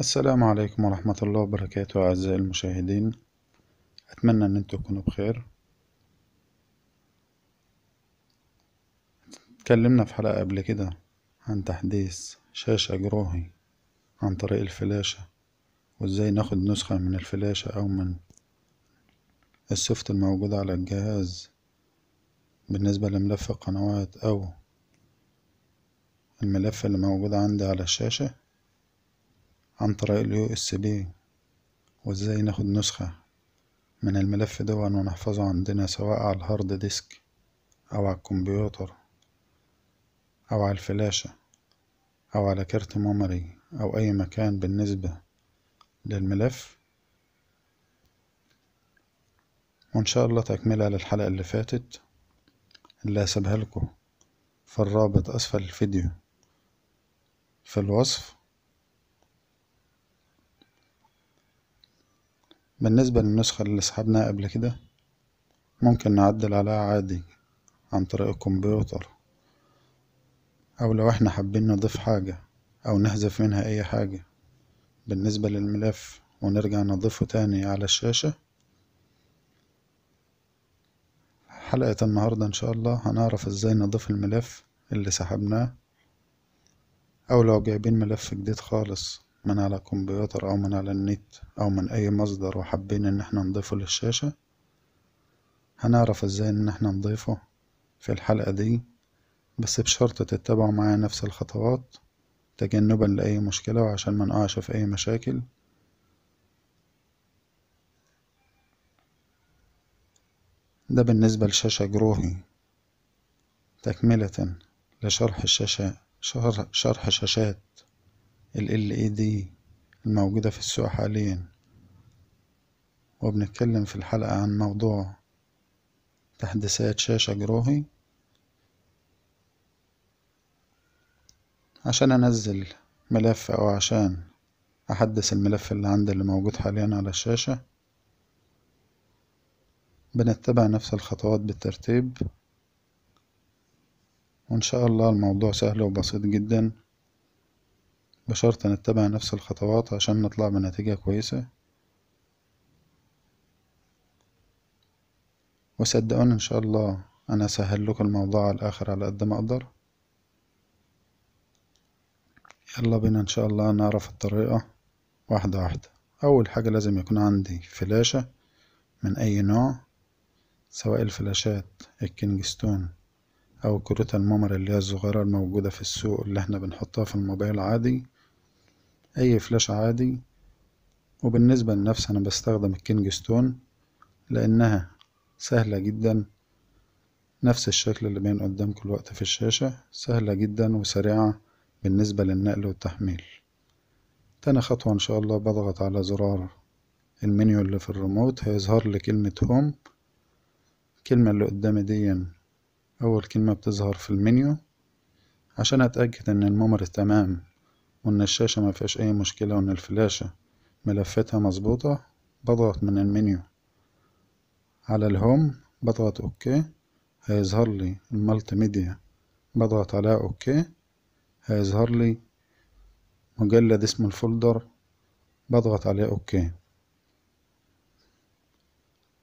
السلام عليكم ورحمة الله وبركاته أعزائي المشاهدين أتمنى أن أنتم تكونوا بخير اتكلمنا في حلقة قبل كده عن تحديث شاشة جروهي عن طريق الفلاشة وازاي ناخد نسخة من الفلاشة أو من السوفت الموجود على الجهاز بالنسبة لملف القنوات أو الملف اللي موجود عندي على الشاشة عن طريق اليو اس بي وازاي ناخد نسخة من الملف ده ونحفظه عندنا سواء على الهارد ديسك او على الكمبيوتر او على الفلاشة او على كارت ميموري او اي مكان بالنسبة للملف وان شاء الله تكملة للحلقة اللي فاتت اللي هسيبها لكم في الرابط اسفل الفيديو في الوصف بالنسبة للنسخة اللي سحبناها قبل كده ممكن نعدل عليها عادي عن طريق الكمبيوتر أو لو احنا حابين نضيف حاجة أو نحذف منها أي حاجة بالنسبة للملف ونرجع نضيفه تاني على الشاشة حلقة النهاردة إن شاء الله هنعرف إزاي نضيف الملف اللي سحبناه أو لو جايبين ملف جديد خالص من على كمبيوتر او من على النت او من اي مصدر وحابين ان احنا نضيفه للشاشة هنعرف ازاي ان احنا نضيفه في الحلقة دي بس بشرط تتبعوا معايا نفس الخطوات تجنبا لأي مشكلة وعشان ما نقعش في أي مشاكل ده بالنسبة لشاشة جروهي تكملة لشرح الشاشة شرح شاشات ال LED إيه الموجودة في السوق حاليا وبنتكلم في الحلقة عن موضوع تحديثات شاشة جروهي عشان أنزل ملف أو عشان أحدث الملف اللي عندي اللي موجود حاليا على الشاشة بنتبع نفس الخطوات بالترتيب وإن شاء الله الموضوع سهل وبسيط جداً بشرط نتبع نفس الخطوات عشان نطلع بنتيجة كويسة وصدقوني ان شاء الله انا سهل لكم الموضوع على الاخر على قد ما اقدر يلا بينا ان شاء الله نعرف الطريقة واحدة واحدة اول حاجة لازم يكون عندي فلاشة من اي نوع سواء الفلاشات الكينجستون او كروت الممر اللي هي الصغيرة الموجودة في السوق اللي احنا بنحطها في الموبايل عادي أي فلاش عادي وبالنسبة لنفسي أنا بستخدم الكينج ستون لأنها سهلة جدا نفس الشكل اللي قدام كل الوقت في الشاشة سهلة جدا وسريعة بالنسبة للنقل والتحميل تاني خطوة إن شاء الله بضغط على زرار المنيو اللي في الريموت هيظهر لي كلمة هوم الكلمة اللي قدامي دي أول كلمة بتظهر في المنيو عشان أتأكد إن الممر تمام وان الشاشة ما فيهاش اي مشكلة وان الفلاشة ملفاتها مظبوطة بضغط من المنيو على الهوم بضغط اوكي هيظهر لي المالتي ميديا بضغط على اوكي هيظهر لي مجلد اسمه الفولدر بضغط عليه اوكي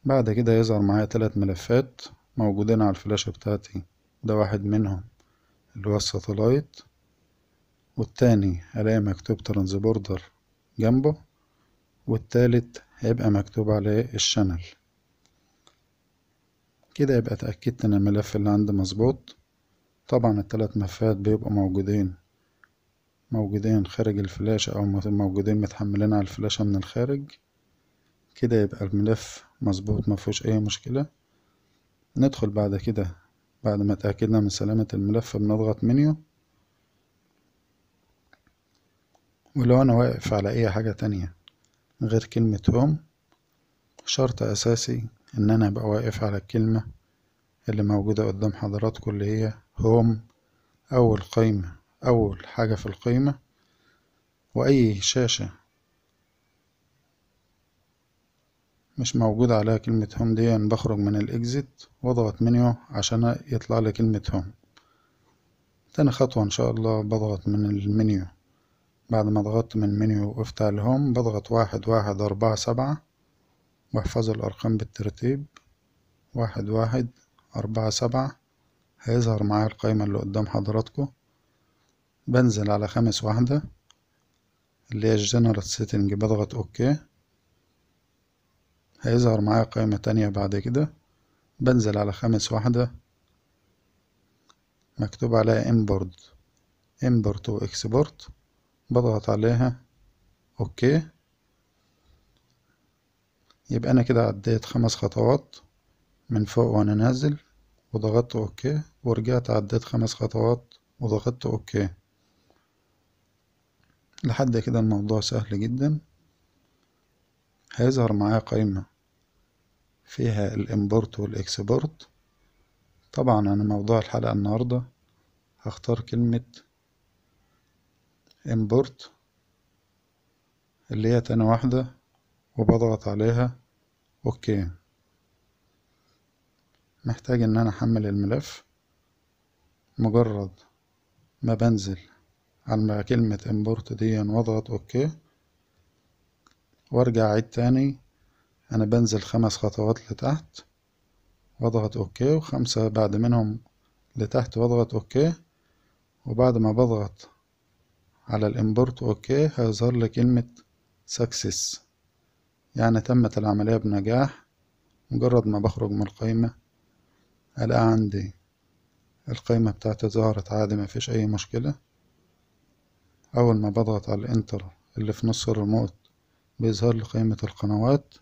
بعد كده يظهر معايا ثلاث ملفات موجودين على الفلاشة بتاعتي ده واحد منهم اللي هو الساتلايت والتاني هلاقي مكتوب ترانز بوردر جنبه والتالت هيبقى مكتوب عليه الشانل كده يبقى اتأكدت ان الملف اللي عندي مظبوط طبعا التلات ملفات بيبقوا موجودين موجودين خارج الفلاشة او موجودين متحملين على الفلاشة من الخارج كده يبقى الملف مظبوط مفيهوش اي مشكلة ندخل بعد كده بعد ما اتأكدنا من سلامة الملف بنضغط منيو ولو أنا واقف على أي حاجة تانية غير كلمة هوم شرط أساسي إن أنا أبقى واقف على الكلمة اللي موجودة قدام حضراتكم اللي هي هوم أول قايمة أول حاجة في القايمة وأي شاشة مش موجود عليها كلمة هوم دي يعني بخرج من الإكزيت واضغط منيو عشان يطلع لي كلمة هوم تاني خطوة إن شاء الله بضغط من المنيو بعد ما ضغطت من منيو وقفت على الهوم بضغط واحد واحد أربعة سبعة واحفظ الأرقام بالترتيب واحد واحد أربعة سبعة هيظهر معايا القايمة اللي قدام حضراتكم بنزل على خامس واحدة اللي هي الجنرال سيتنج بضغط اوكي هيظهر معايا قائمة تانية بعد كده بنزل على خامس واحدة مكتوب عليها امبورد امبورت واكسبورت بضغط عليها اوكي يبقى انا كده عديت خمس خطوات من فوق وانا نازل وضغطت اوكي ورجعت عديت خمس خطوات وضغطت اوكي لحد كده الموضوع سهل جدا هيظهر معايا قائمة فيها الامبورت والاكسبورت طبعا انا موضوع الحلقة النهاردة هختار كلمة import اللي هي تاني واحدة وبضغط عليها اوكي محتاج ان انا احمل الملف مجرد ما بنزل على كلمة import دي واضغط اوكي وارجع اعيد تاني انا بنزل خمس خطوات لتحت واضغط اوكي وخمسة بعد منهم لتحت واضغط اوكي وبعد ما بضغط على الامبورت اوكي هيظهر لي كلمة سكسس يعني تمت العملية بنجاح مجرد ما بخرج من القائمة ألاقي عندي القائمة بتاعتي ظهرت عادي مفيش أي مشكلة أول ما بضغط على الإنتر اللي في نص الريموت بيظهر لي قائمة القنوات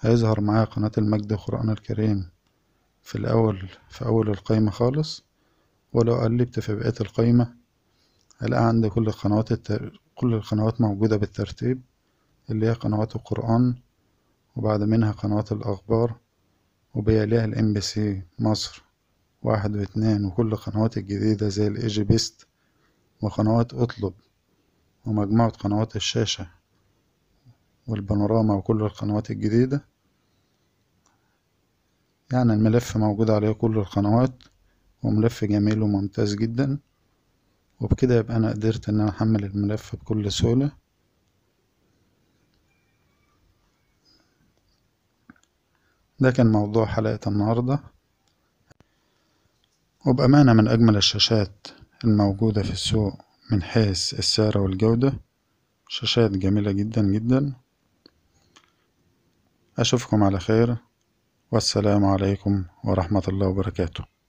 هيظهر معايا قناة المجد وقرآن الكريم في الأول في أول القائمة خالص ولو قلبت في بقية القائمة هلاقي عندي كل القنوات التر... كل القنوات موجودة بالترتيب اللي هي قنوات القرآن وبعد منها قنوات الأخبار وبيليها الام بي سي مصر واحد واتنين وكل القنوات الجديدة زي الايجي بيست وقنوات اطلب ومجموعة قنوات الشاشة والبانوراما وكل القنوات الجديدة يعني الملف موجود عليه كل القنوات وملف جميل وممتاز جدا وبكده يبقى أنا قدرت إن أنا أحمل الملف بكل سهولة ده كان موضوع حلقة النهاردة وبأمانة من أجمل الشاشات الموجودة في السوق من حيث السعر والجودة شاشات جميلة جدا جدا أشوفكم على خير والسلام عليكم ورحمة الله وبركاته